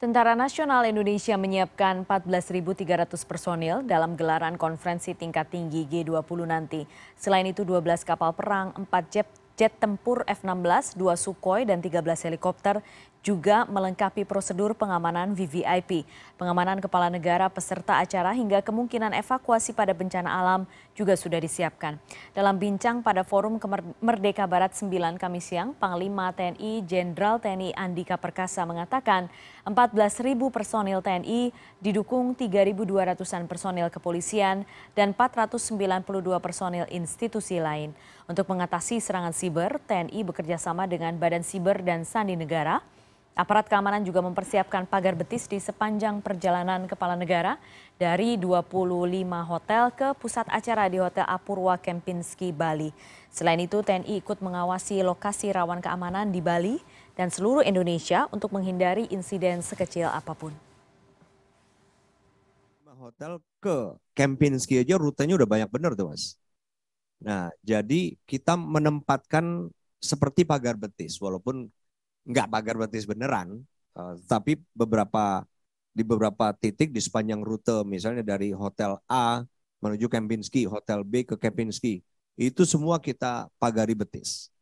Tentara Nasional Indonesia menyiapkan 14.300 personil dalam gelaran konferensi tingkat tinggi G20 nanti. Selain itu 12 kapal perang, 4 jet jet tempur F-16, dua Sukhoi, dan 13 helikopter juga melengkapi prosedur pengamanan VVIP. Pengamanan kepala negara peserta acara hingga kemungkinan evakuasi pada bencana alam juga sudah disiapkan. Dalam bincang pada forum Merdeka Barat 9 Kamis siang, Panglima TNI Jenderal TNI Andika Perkasa mengatakan 14.000 personil TNI didukung 3.200-an personil kepolisian dan 492 personil institusi lain untuk mengatasi serangan si siber, TNI bekerjasama dengan Badan Siber dan Sandi Negara. Aparat keamanan juga mempersiapkan pagar betis di sepanjang perjalanan kepala negara dari 25 hotel ke pusat acara di Hotel Apurwa Kempinski, Bali. Selain itu, TNI ikut mengawasi lokasi rawan keamanan di Bali dan seluruh Indonesia untuk menghindari insiden sekecil apapun hotel ke Kempinski aja rutenya udah banyak bener tuh mas. Nah, jadi kita menempatkan seperti pagar betis, walaupun nggak pagar betis beneran, uh, tapi beberapa di beberapa titik di sepanjang rute, misalnya dari Hotel A menuju Kempinski, Hotel B ke Kempinski, itu semua kita pagari betis.